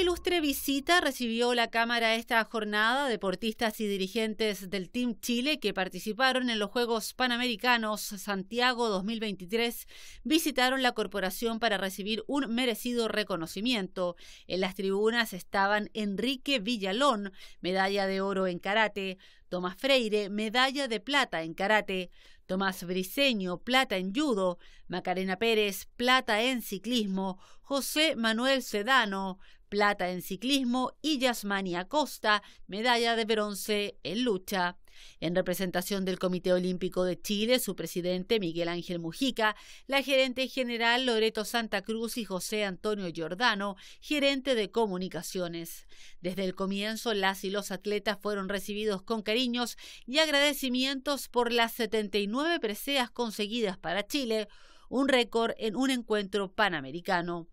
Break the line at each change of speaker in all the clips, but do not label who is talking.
ilustre visita recibió la Cámara esta jornada deportistas y dirigentes del Team Chile que participaron en los Juegos Panamericanos Santiago 2023. Visitaron la corporación para recibir un merecido reconocimiento. En las tribunas estaban Enrique Villalón, medalla de oro en karate, Tomás Freire, medalla de plata en karate, Tomás Briceño, plata en judo, Macarena Pérez, plata en ciclismo, José Manuel Sedano, plata en ciclismo y Yasmani Acosta, medalla de bronce en lucha. En representación del Comité Olímpico de Chile, su presidente Miguel Ángel Mujica, la gerente general Loreto Santa Cruz y José Antonio Giordano, gerente de comunicaciones. Desde el comienzo, las y los atletas fueron recibidos con cariños y agradecimientos por las 79 preseas conseguidas para Chile, un récord en un encuentro panamericano.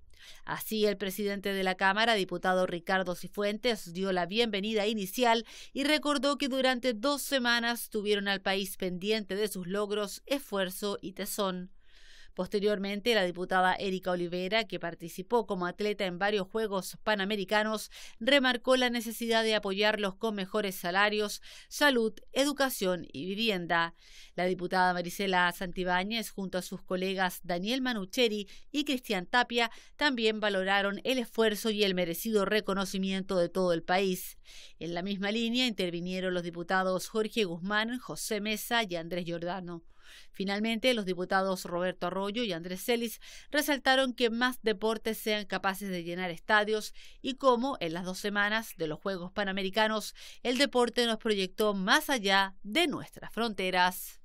Así, el presidente de la Cámara, diputado Ricardo Cifuentes, dio la bienvenida inicial y recordó que durante dos semanas tuvieron al país pendiente de sus logros, esfuerzo y tesón. Posteriormente, la diputada Erika Olivera, que participó como atleta en varios Juegos Panamericanos, remarcó la necesidad de apoyarlos con mejores salarios, salud, educación y vivienda. La diputada Marisela Santibáñez, junto a sus colegas Daniel Manucheri y Cristian Tapia, también valoraron el esfuerzo y el merecido reconocimiento de todo el país. En la misma línea intervinieron los diputados Jorge Guzmán, José Mesa y Andrés Giordano. Finalmente, los diputados Roberto Arroyo y Andrés Celis resaltaron que más deportes sean capaces de llenar estadios y cómo en las dos semanas de los Juegos Panamericanos el deporte nos proyectó más allá de nuestras fronteras.